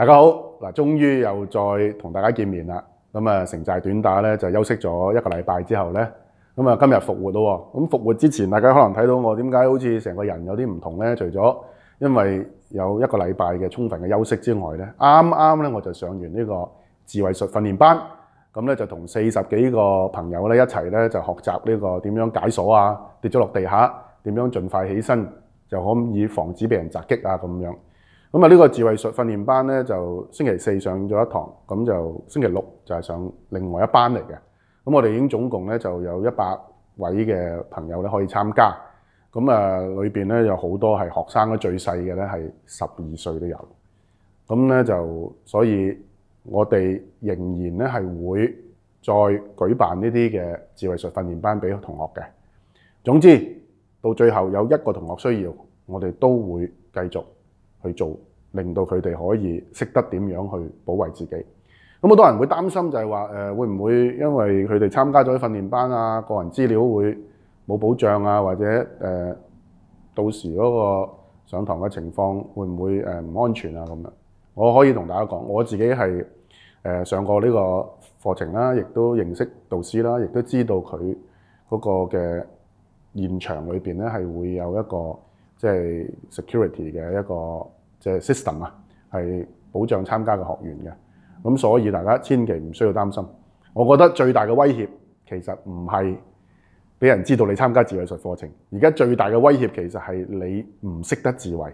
大家好，嗱，終於又再同大家見面啦。咁啊，城寨短打咧就休息咗一個禮拜之後咧，咁啊今日復活咯。咁復活之前，大家可能睇到我點解好似成個人有啲唔同咧？除咗因為有一個禮拜嘅充分嘅休息之外咧，啱啱咧我就上完呢個智慧術訓練班，咁咧就同四十幾個朋友咧一齊咧就學習呢個點樣解鎖啊，跌咗落地下點樣盡快起身，就可以防止被人襲擊啊咁樣。咁啊！呢個智慧術訓練班咧，就星期四上咗一堂，咁就星期六就係上另外一班嚟嘅。咁我哋已經總共咧就有一百位嘅朋友咧可以參加。咁啊，裏面咧有好多係學生咧，最細嘅咧係十二歲都有。咁咧就所以，我哋仍然咧係會再舉辦呢啲嘅智慧術訓練班俾同學嘅。總之，到最後有一個同學需要，我哋都會繼續。去做，令到佢哋可以識得點樣去保衞自己。咁好多人會擔心就係話，誒會唔會因為佢哋參加咗训訓練班啊，個人資料會冇保障啊，或者誒到時嗰個上堂嘅情況會唔會誒唔安全啊咁樣？我可以同大家講，我自己係誒上過呢個課程啦，亦都認識導師啦，亦都知道佢嗰個嘅現場裏边咧係會有一個即係 security 嘅一個。即係 system 啊，係保障參加嘅學員嘅，咁所以大家千祈唔需要擔心。我覺得最大嘅威脅其實唔係俾人知道你參加自衛術課程，而家最大嘅威脅其實係你唔識得自衛，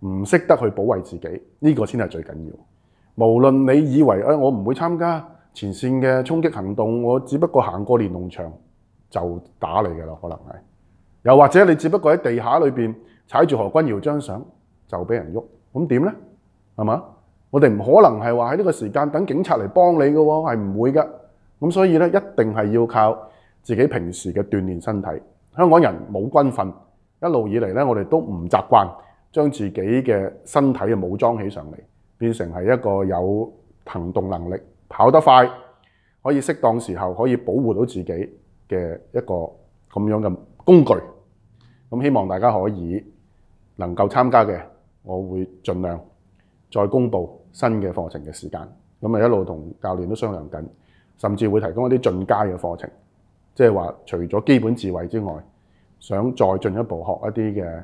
唔識得去保衞自己，呢個先係最緊要。無論你以為啊，我唔會參加前線嘅衝擊行動，我只不過行過連龍場就打你嘅啦，可能係。又或者你只不過喺地下裏面踩住何君瑤張相。就俾人喐，咁點呢係咪我哋唔可能係話喺呢個時間等警察嚟幫你㗎喎，係唔會㗎。咁所以呢一定係要靠自己平時嘅鍛鍊身體。香港人冇軍訓，一路以嚟呢我哋都唔習慣將自己嘅身體嘅武裝起上嚟，變成係一個有行動能力、跑得快、可以適當時候可以保護到自己嘅一個咁樣嘅工具。咁希望大家可以能夠參加嘅。我會盡量再公布新嘅課程嘅時間，咁啊一路同教練都商量緊，甚至會提供一啲進階嘅課程，即係話除咗基本智慧之外，想再進一步學一啲嘅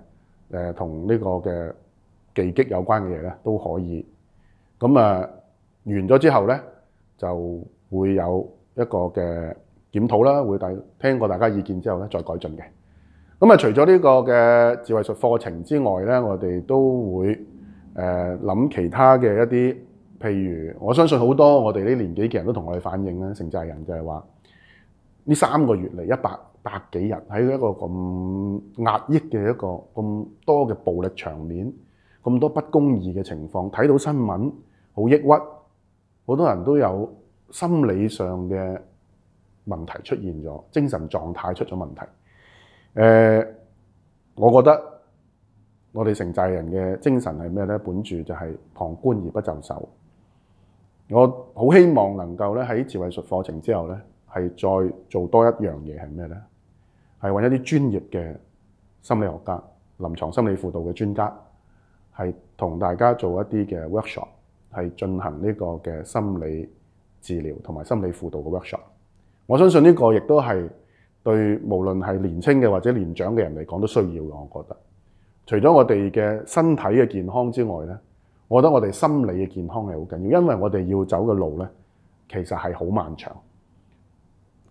誒同呢個嘅技擊有關嘅嘢咧都可以。咁啊完咗之後咧就會有一個嘅檢討啦，會大聽過大家意見之後咧再改進嘅。咁啊！除咗呢個嘅智慧術課程之外咧，我哋都會誒諗其他嘅一啲，譬如我相信好多我哋呢年紀嘅人都同我哋反映咧，城寨人就係話呢三個月嚟一百百幾日喺一個咁壓抑嘅一個咁多嘅暴力場面，咁多不公義嘅情況，睇到新聞好抑鬱，好多人都有心理上嘅問題出現咗，精神狀態出咗問題。誒，我覺得我哋城寨人嘅精神係咩咧？本住就係旁觀而不就手。我好希望能夠咧喺智慧術課程之後咧，係再做多一樣嘢係咩咧？係揾一啲專業嘅心理學家、臨床心理輔導嘅專家，係同大家做一啲嘅 workshop，係進行呢個嘅心理治療同埋心理輔導嘅 workshop。我相信呢個亦都係。對，無論係年青嘅或者年長嘅人嚟講都需要嘅，我覺得。除咗我哋嘅身體嘅健康之外咧，我覺得我哋心理嘅健康係好緊要，因為我哋要走嘅路咧，其實係好漫長。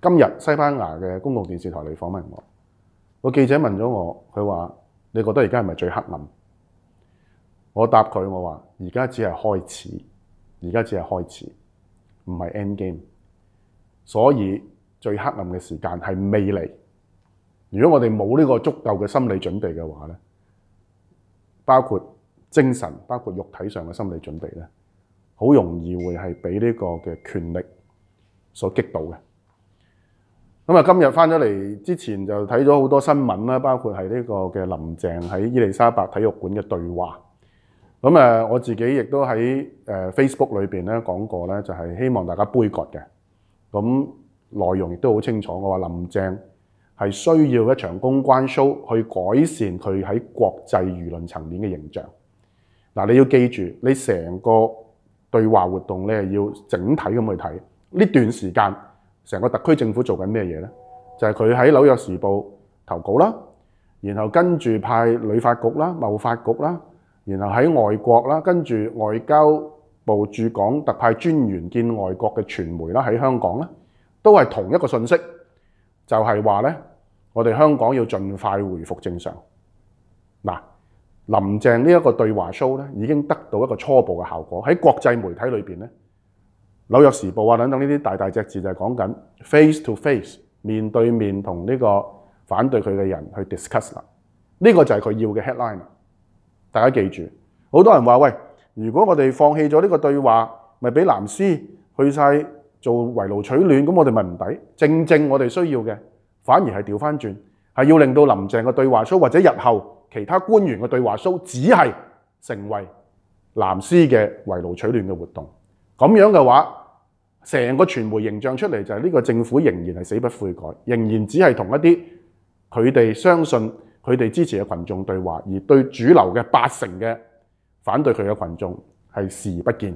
今日西班牙嘅公共電視台嚟訪問我，個記者問咗我，佢話：你覺得而家係咪最黑暗？我答佢，我話：而家只係開始，而家只係開始，唔係 end game。所以最黑暗嘅時間係未嚟。如果我哋冇呢個足夠嘅心理準備嘅話咧，包括精神、包括肉體上嘅心理準備咧，好容易會係俾呢個嘅權力所激到嘅。咁啊，今日翻咗嚟之前就睇咗好多新聞啦，包括係呢個嘅林鄭喺伊利莎白體育館嘅對話。咁啊，我自己亦都喺 Facebook 裏面咧講過咧，就係希望大家杯葛嘅。咁內容亦都好清楚，我話林鄭係需要一場公關 show 去改善佢喺國際輿論層面嘅形象。嗱，你要記住，你成個對話活動咧，要整體咁去睇呢段時間，成個特區政府做緊咩嘢呢？就係佢喺《紐約時報》投稿啦，然後跟住派旅發局啦、貿發局啦，然後喺外國啦，跟住外交部駐港特派專員見外國嘅傳媒啦，喺香港啦。都係同一個信息，就係話咧，我哋香港要盡快回復正常。嗱，林鄭呢一個對話 show 咧，已經得到一個初步嘅效果。喺國際媒體裏面咧，《紐約時報》啊等等呢啲大大隻字就係講緊 face to face 面對面同呢個反對佢嘅人去 discuss 啦。呢個就係佢要嘅 headline。大家記住，好多人話：喂，如果我哋放棄咗呢個對話，咪俾藍絲去晒。」做圍爐取暖，咁我哋咪唔抵？正正我哋需要嘅，反而係調翻轉，係要令到林鄭嘅對話書或者日後其他官員嘅對話書，只係成為藍絲嘅圍爐取暖嘅活動。咁樣嘅話，成個傳媒形象出嚟就係呢個政府仍然係死不悔改，仍然只係同一啲佢哋相信佢哋支持嘅群眾對話，而對主流嘅八成嘅反對佢嘅群眾係視而不见。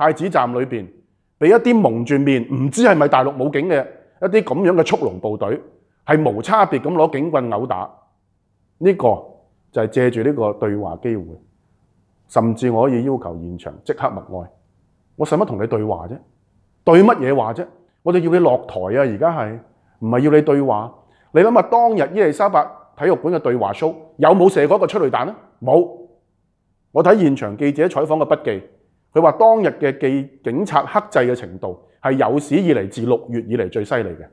太子站裏面俾一啲蒙住面，唔知係咪大陸武警嘅一啲咁樣嘅速龍部隊，係無差別咁攞警棍毆打。呢個就係借住呢個對話機會，甚至我可以要求現場即刻默哀。我使乜同你對話啫？對乜嘢話啫？我就要你落台啊！而家係唔係要你對話？你諗下，當日伊麗莎白體育館嘅對話 show 有冇射過一個出嚟彈咧？冇。我睇現場記者採訪嘅筆記。佢話當日嘅警警察克制嘅程度係有史以嚟至六月以嚟最犀利嘅，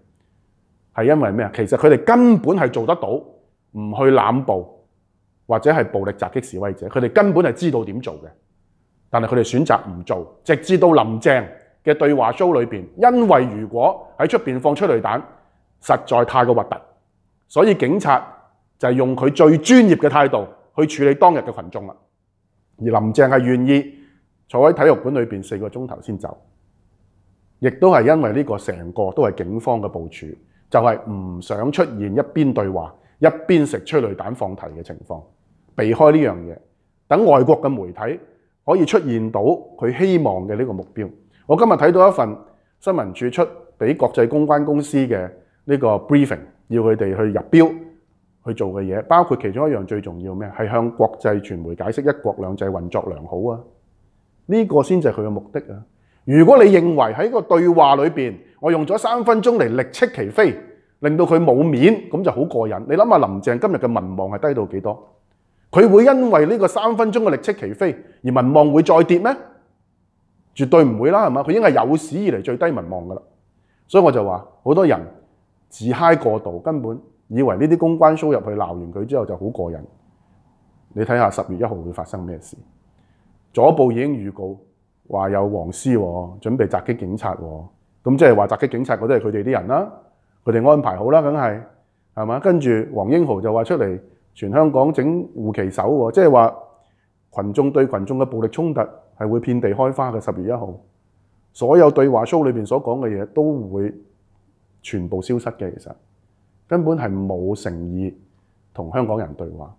係因為咩其實佢哋根本係做得到，唔去濫暴或者係暴力襲擊示威者，佢哋根本係知道點做嘅，但係佢哋選擇唔做。直至到林鄭嘅對話 show 裏面，因為如果喺出面放出雷彈，實在太過核突，所以警察就係用佢最專業嘅態度去處理當日嘅群眾啦。而林鄭係願意。坐喺體育館裏面四個鐘頭先走，亦都係因為呢個成個都係警方嘅部署，就係唔想出現一邊對話一邊食催淚彈放題嘅情況，避開呢樣嘢，等外國嘅媒體可以出現到佢希望嘅呢個目標。我今日睇到一份新聞處出俾國際公關公司嘅呢個 briefing，要佢哋去入標去做嘅嘢，包括其中一樣最重要咩？係向國際傳媒解釋一國兩制運作良好啊！呢個先就係佢嘅目的啊！如果你認為喺個對話裏面，我用咗三分鐘嚟力斥其飛，令到佢冇面，咁就好過癮。你諗下林鄭今日嘅民望係低到幾多？佢會因為呢個三分鐘嘅力斥其飛而民望會再跌咩？絕對唔會啦，係嘛？佢已經係有史以嚟最低民望噶啦。所以我就話，好多人自嗨過度，根本以為呢啲公關輸入去鬧完佢之後就好過癮。你睇下十月一號會發生咩事？左部已經預告話有黃絲喎，準備襲擊警察喎，咁即係話襲擊警察嗰啲係佢哋啲人啦，佢哋安排好啦，梗係係嘛？跟住黃英豪就話出嚟，全香港整護旗手喎，即係話群眾對群眾嘅暴力衝突係會遍地開花嘅十月一號，所有對話 show 裏面所講嘅嘢都會全部消失嘅，其實根本係冇誠意同香港人對話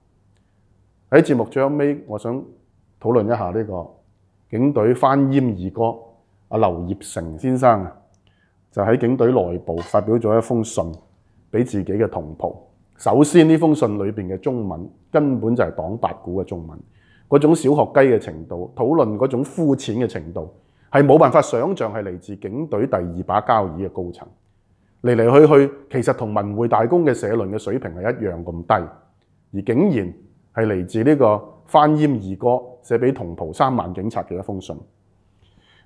喺節目最後尾，我想。討論一下呢個警隊翻閹兒哥阿劉業成先生就喺警隊內部發表咗一封信俾自己嘅同袍。首先呢封信裏面嘅中文根本就係黨八股嘅中文，嗰種小學雞嘅程度，討論嗰種膚淺嘅程度，係冇辦法想像係嚟自警隊第二把交椅嘅高層。嚟嚟去去其實同文匯大公嘅社論嘅水平係一樣咁低，而竟然係嚟自呢個。翻閤兒歌寫俾同袍三萬警察嘅一封信，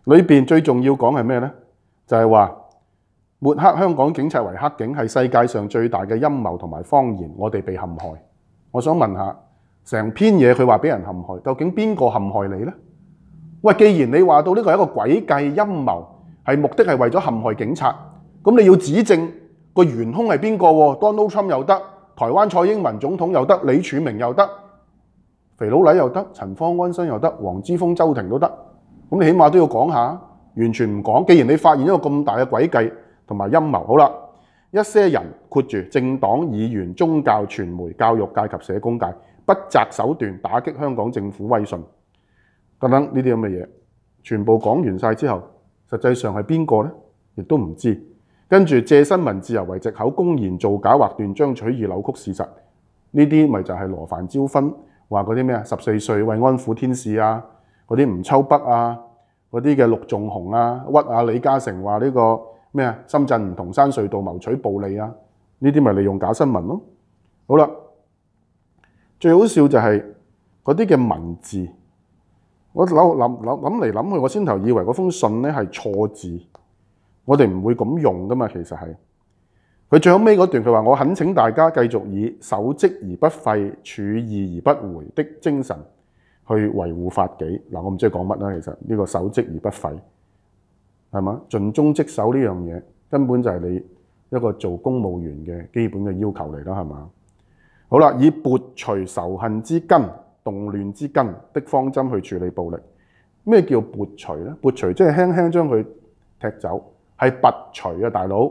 裏面最重要講係咩呢就係話抹黑香港警察為黑警係世界上最大嘅陰謀同埋謠言，我哋被陷害。我想問下，成篇嘢佢話俾人陷害，究竟邊個陷害你呢喂，既然你話到呢個係一個詭計陰謀，係目的係為咗陷害警察，咁你要指證個元兇係邊個？Donald Trump 又得，台灣蔡英文總統又得，李柱明又得。肥佬禮又得，陳方安生又得，黃之峰、周庭都得，咁你起碼都要講下。完全唔講，既然你發現一個咁大嘅詭計同埋陰謀，好啦，一些人括住政黨、議員、宗教、傳媒、教育界及社工界，不擇手段打擊香港政府威信等等呢啲咁嘅嘢，全部講完晒之後，實際上係邊個呢亦都唔知。跟住借新聞自由為藉口，公然造假或斷章取義、扭曲事實，呢啲咪就係羅番招分。話嗰啲咩十四歲慰安婦天使啊，嗰啲吳秋北啊，嗰啲嘅陸仲雄啊，屈啊李嘉誠話呢個咩深圳唔同山隧道謀取暴利啊？呢啲咪利用假新聞囉。好啦，最好笑就係嗰啲嘅文字，我諗嚟諗去，我先頭以為嗰封信呢係錯字，我哋唔會咁用㗎嘛，其實係。佢最後尾嗰段，佢話：我懇請大家繼續以守職而不廢、處義而不回的精神去維護法紀。嗱，我唔知講乜啦。其實呢個守職而不廢係嘛，盡忠職守呢樣嘢根本就係你一個做公務員嘅基本嘅要求嚟啦。係嘛？好啦，以拔除仇恨之根、動亂之根的方針去處理暴力。咩叫拔除呢？拔除即係輕輕將佢踢走，係拔除啊，大佬！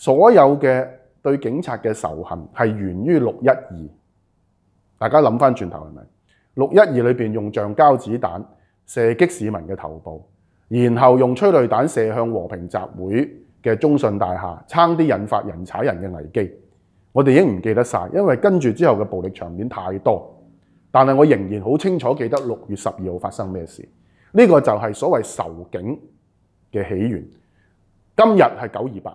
所有嘅對警察嘅仇恨係源於六一二，大家諗返轉頭係咪？六一二裏面用橡膠子彈射擊市民嘅頭部，然後用催淚彈射向和平集會嘅中信大廈，差啲引發人踩人嘅危機。我哋已經唔記得晒因為跟住之後嘅暴力場面太多。但係我仍然好清楚記得六月十二號發生咩事。呢個就係所謂仇警嘅起源。今日係九二八。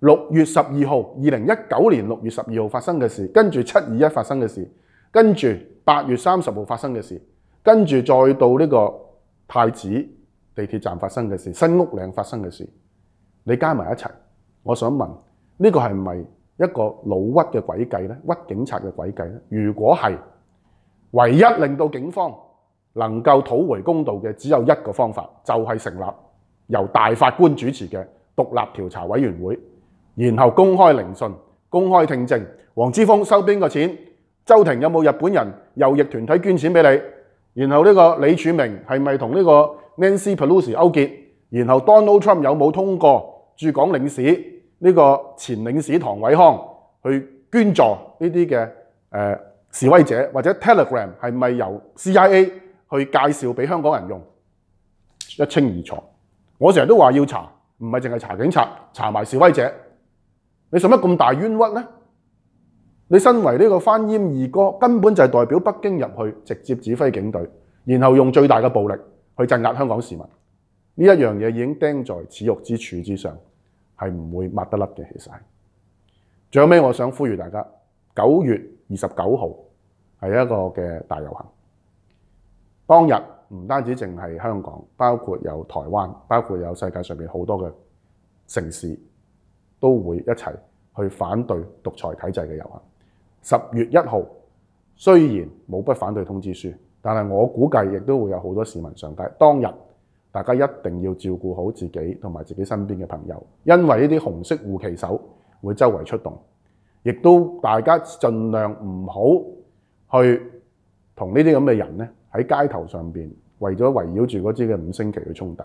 六月十二号，二零一九年六月十二号发生嘅事，跟住七二一发生嘅事，跟住八月三十号发生嘅事，跟住再到呢个太子地铁站发生嘅事，新屋岭发生嘅事，你加埋一齐，我想问呢个系咪一个老屈嘅诡计呢？屈警察嘅诡计呢？如果係，唯一令到警方能够讨回公道嘅，只有一个方法，就係成立由大法官主持嘅独立调查委员会。然後公開聆訊、公開聽證。黃之峰收邊個錢？周庭有冇日本人右翼團體捐錢俾你？然後呢個李柱明係咪同呢個 Nancy Pelosi 勾結？然後 Donald Trump 有冇通過駐港領事呢個前領事唐偉康去捐助呢啲嘅示威者？或者 Telegram 係咪由 CIA 去介紹俾香港人用？一清二楚。我成日都話要查，唔係淨係查警察，查埋示威者。你使乜咁大冤屈呢你身为呢个翻烟二哥，根本就係代表北京入去，直接指挥警队，然后用最大嘅暴力去镇压香港市民。呢一样嘢已经钉在耻辱之柱之上，係唔会抹得甩嘅。其实，最有尾我想呼吁大家，九月二十九号係一个嘅大游行。当日唔单止淨係香港，包括有台湾，包括有世界上面好多嘅城市。都會一齊去反對獨裁體制嘅遊行。十月一號雖然冇不反對通知書，但係我估計亦都會有好多市民上街。當日大家一定要照顧好自己同埋自己身邊嘅朋友，因為呢啲紅色護旗手會周圍出動，亦都大家盡量唔好去同呢啲咁嘅人呢喺街頭上面為咗圍繞住嗰支嘅五星旗去衝突。